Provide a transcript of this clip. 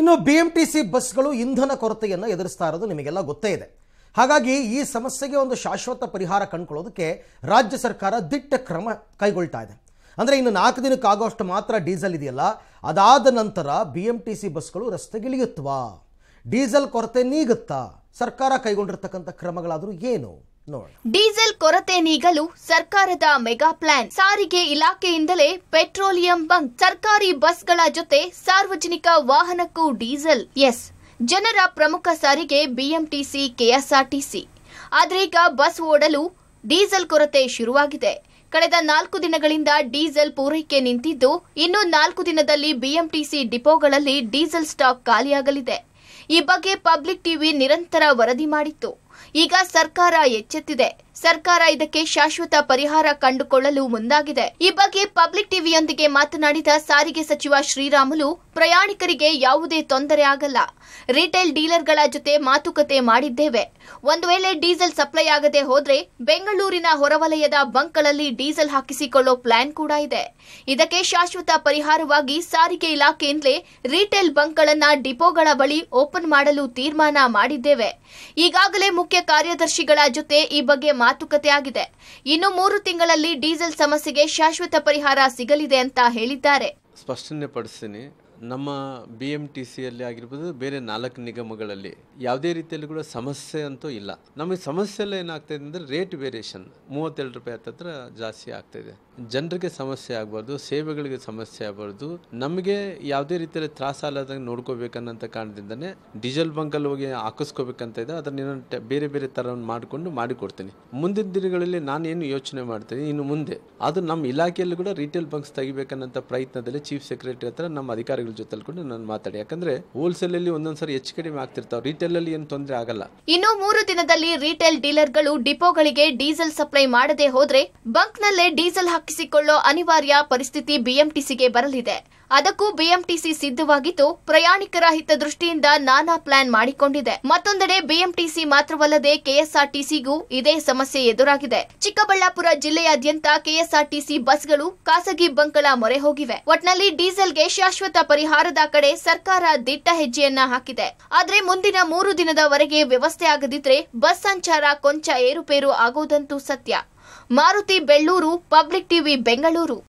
ಇನ್ನು B M T C ಬಸ್ಗಳು ಇಂಧನ ಕೊರತೆಯನ್ನು ಎದುರಿಸ್ತಾ ಇರೋದು ನಿಮಗೆಲ್ಲ ಗೊತ್ತೇ ಇದೆ ಹಾಗಾಗಿ ಈ ಸಮಸ್ಯೆಗೆ ಒಂದು ಶಾಶ್ವತ ಪರಿಹಾರ ಕಂಡುಕೊಳ್ಳೋದಕ್ಕೆ ರಾಜ್ಯ ಸರ್ಕಾರ ದಿಟ್ಟ ಕ್ರಮ ಕೈಗೊಳ್ತಾ ಇದೆ ಅಂದರೆ ಇನ್ನು ನಾಲ್ಕು ದಿನಕ್ಕಾಗೋಷ್ಟು ಮಾತ್ರ ಡೀಸೆಲ್ ಇದೆಯಲ್ಲ ಅದಾದ ನಂತರ ಬಿ ಎಂ ಟಿ ಸಿ ಬಸ್ಗಳು ರಸ್ತೆಗಿಳಿಯುತ್ತವಾ ಡೀಸೆಲ್ ಕೊರತೆ ನೀಗುತ್ತಾ ಸರ್ಕಾರ ಕೈಗೊಂಡಿರ್ತಕ್ಕಂಥ ಕ್ರಮಗಳಾದರೂ ಏನು ಡೀಸೆಲ್ ಕೊರತೆ ನೀಗಲು ಸರ್ಕಾರದ ಮೆಗಾ ಪ್ಲಾನ್ ಸಾರಿಗೆ ಇಲಾಖೆಯಿಂದಲೇ ಪೆಟ್ರೋಲಿಯಂ ಬಂಕ್ ಸರ್ಕಾರಿ ಬಸ್ಗಳ ಜೊತೆ ಸಾರ್ವಜನಿಕ ವಾಹನಕ್ಕೂ ಡೀಸೆಲ್ ಎಸ್ ಜನರ ಪ್ರಮುಖ ಸಾರಿಗೆ ಬಿಎಂಟಿಸಿ ಕೆಎಸ್ಆರ್ಟಿಸಿ ಆದ್ರೀಗ ಬಸ್ ಓಡಲು ಡೀಸೆಲ್ ಕೊರತೆ ಶುರುವಾಗಿದೆ ಕಳೆದ ನಾಲ್ಕು ದಿನಗಳಿಂದ ಡೀಸೆಲ್ ಪೂರೈಕೆ ನಿಂತಿದ್ದು ಇನ್ನು ನಾಲ್ಕು ದಿನದಲ್ಲಿ ಬಿಎಂಟಿಸಿ ಡಿಪೋಗಳಲ್ಲಿ ಡೀಸೆಲ್ ಸ್ಟಾಕ್ ಖಾಲಿಯಾಗಲಿದೆ ಈ ಬಗ್ಗೆ ಪಬ್ಲಿಕ್ ಟಿವಿ ನಿರಂತರ ವರದಿ ಮಾಡಿತ್ತು ಈಗ ಸರ್ಕಾರ ಎಚ್ಚೆತ್ತಿದೆ ಸರ್ಕಾರ ಇದಕ್ಕೆ ಶಾಶ್ವತ ಪರಿಹಾರ ಕಂಡುಕೊಳ್ಳಲು ಮುಂದಾಗಿದೆ ಈ ಬಗ್ಗೆ ಪಬ್ಲಿಕ್ ಟಿವಿಯೊಂದಿಗೆ ಮಾತನಾಡಿದ ಸಾರಿಗೆ ಸಚಿವ ಶ್ರೀರಾಮುಲು ಪ್ರಯಾಣಿಕರಿಗೆ ಯಾವುದೇ ತೊಂದರೆ ಆಗಲ್ಲ ರಿಟೇಲ್ ಡೀಲರ್ಗಳ ಜೊತೆ ಮಾತುಕತೆ ಮಾಡಿದ್ದೇವೆ ಒಂದು ವೇಳೆ ಡೀಸೆಲ್ ಸಪ್ಲೈ ಆಗದೆ ಹೋದ್ರೆ ಬೆಂಗಳೂರಿನ ಹೊರವಲಯದ ಬಂಕ್ಗಳಲ್ಲಿ ಡೀಸೆಲ್ ಹಾಕಿಸಿಕೊಳ್ಳೋ ಪ್ಲಾನ್ ಕೂಡ ಇದೆ ಇದಕ್ಕೆ ಶಾಶ್ವತ ಪರಿಹಾರವಾಗಿ ಸಾರಿಗೆ ಇಲಾಖೆಯಿಂದಲೇ ರಿಟೇಲ್ ಬಂಕ್ಗಳನ್ನ ಡಿಪೋಗಳ ಬಳಿ ಓಪನ್ ಮಾಡಲು ತೀರ್ಮಾನ ಮಾಡಿದ್ದೇವೆ ಈಗಾಗಲೇ ಮುಖ್ಯ ಕಾರ್ಯದರ್ಶಿಗಳ ಜೊತೆ ಈ ಬಗ್ಗೆ ಮಾತು ಮಾತುಕತೆಯಾಗಿದೆ ಇನ್ನು ಮೂರು ತಿಂಗಳಲ್ಲಿ ಡೀಸೆಲ್ ಸಮಸ್ಯೆಗೆ ಶಾಶ್ವತ ಪರಿಹಾರ ಸಿಗಲಿದೆ ಅಂತ ಹೇಳಿದ್ದಾರೆ ಸ್ಪಷ್ಟನೆ ಪಡಿಸ್ತೀನಿ ನಮ್ಮ ಬಿ ಎಮ್ ಟಿ ಸಿಯಲ್ಲಿ ಆಗಿರ್ಬೋದು ಬೇರೆ ನಾಲ್ಕು ನಿಗಮಗಳಲ್ಲಿ ಯಾವುದೇ ರೀತಿಯಲ್ಲಿ ಕೂಡ ಸಮಸ್ಯೆ ಅಂತೂ ಇಲ್ಲ ನಮಗೆ ಸಮಸ್ಯೆ ಎಲ್ಲ ಏನಾಗ್ತಾ ಇದೆ ಅಂದರೆ ರೇಟ್ ವೇರಿಯೇಷನ್ ಮೂವತ್ತೆರಡು ರೂಪಾಯಿ ಹತ್ತಿರ ಜಾಸ್ತಿ ಆಗ್ತಾ ಇದೆ ಜನರಿಗೆ ಸಮಸ್ಯೆ ಆಗ್ಬಾರ್ದು ಸೇವೆಗಳಿಗೆ ಸಮಸ್ಯೆ ಆಗ್ಬಾರ್ದು ನಮಗೆ ಯಾವುದೇ ರೀತಿಯಲ್ಲಿ ತ್ರಾಸಾಲದಂಗೆ ನೋಡ್ಕೋಬೇಕನ್ನಂತ ಕಾರಣದಿಂದನೇ ಡೀಸೆಲ್ ಬಂಕಲ್ಲಿ ಹೋಗಿ ಹಾಕಿಸ್ಕೋಬೇಕಂತ ಇದೆ ಅದನ್ನ ಬೇರೆ ಬೇರೆ ಥರ ಮಾಡಿಕೊಂಡು ಮಾಡಿಕೊಡ್ತೀನಿ ಮುಂದಿನ ದಿನಗಳಲ್ಲಿ ನಾನು ಏನು ಯೋಚನೆ ಮಾಡ್ತೀನಿ ಇನ್ನು ಮುಂದೆ ಅದು ನಮ್ಮ ಇಲಾಖೆಯಲ್ಲಿ ಕೂಡ ರಿಟೇಲ್ ಬಂಕ್ಸ್ ತೆಗಿಬೇಕನ್ನಂಥ ಪ್ರಯತ್ನದಲ್ಲಿ ಚೀಫ್ ಸೆಕ್ರೆಟರಿ ಹತ್ರ ನಮ್ಮ ಅಧಿಕಾರಿ ಜೊತೆ ನಾನು ಮಾತಾಡಿ ಯಾಕಂದ್ರೆ ಹೋಲ್ಸೇಲ್ ಅಲ್ಲಿ ಒಂದೊಂದ್ಸರಿ ಹೆಚ್ಚು ಕಡಿಮೆ ಆಗ್ತಿರ್ತಾವ ರಿಟೇಲ್ ಅಲ್ಲಿ ಏನು ತೊಂದರೆ ಆಗಲ್ಲ ಇನ್ನು ಮೂರು ದಿನದಲ್ಲಿ ರಿಟೇಲ್ ಡೀಲರ್ಗಳು ಡಿಪೋಗಳಿಗೆ ಡೀಸೆಲ್ ಸಪ್ಲೈ ಮಾಡದೆ ಹೋದ್ರೆ ಬಂಕ್ ನಲ್ಲೇ ಡೀಸೆಲ್ ಹಾಕಿಸಿಕೊಳ್ಳೋ ಅನಿವಾರ್ಯ ಪರಿಸ್ಥಿತಿ ಬಿಎಂಟಿಸಿಗೆ ಬರಲಿದೆ ಅದಕ್ಕೂ ಬಿಎಂಟಿಸಿ ಸಿದ್ಧವಾಗಿದ್ದು ಪ್ರಯಾಣಿಕರ ಹಿತದೃಷ್ಟಿಯಿಂದ ನಾನಾ ಪ್ಲಾನ್ ಮಾಡಿಕೊಂಡಿದೆ ಮತ್ತೊಂದೆಡೆ ಬಿಎಂಟಿಸಿ ಮಾತ್ರವಲ್ಲದೆ ಕೆಎಸ್ಆರ್ಟಿಸಿಗೂ ಇದೇ ಸಮಸ್ಯೆ ಎದುರಾಗಿದೆ ಚಿಕ್ಕಬಳ್ಳಾಪುರ ಜಿಲ್ಲೆಯಾದ್ಯಂತ ಕೆಎಸ್ಆರ್ಟಿಸಿ ಬಸ್ಗಳು ಖಾಸಗಿ ಬಂಕ್ಗಳ ಮೊರೆ ಹೋಗಿವೆ ಒಟ್ನಲ್ಲಿ ಡೀಸೆಲ್ಗೆ ಶಾಶ್ವತ ಪರಿಹಾರದ ಕಡೆ ಸರ್ಕಾರ ದಿಟ್ಟ ಹೆಜ್ಜೆಯನ್ನ ಹಾಕಿದೆ ಆದ್ರೆ ಮುಂದಿನ ಮೂರು ದಿನದವರೆಗೆ ವ್ಯವಸ್ಥೆ ಆಗದಿದ್ರೆ ಬಸ್ ಸಂಚಾರ ಕೊಂಚ ಏರುಪೇರು ಆಗುವುದಂತೂ ಸತ್ಯ ಮಾರುತಿ ಬೆಳ್ಳೂರು ಪಬ್ಲಿಕ್ ಟಿವಿ ಬೆಂಗಳೂರು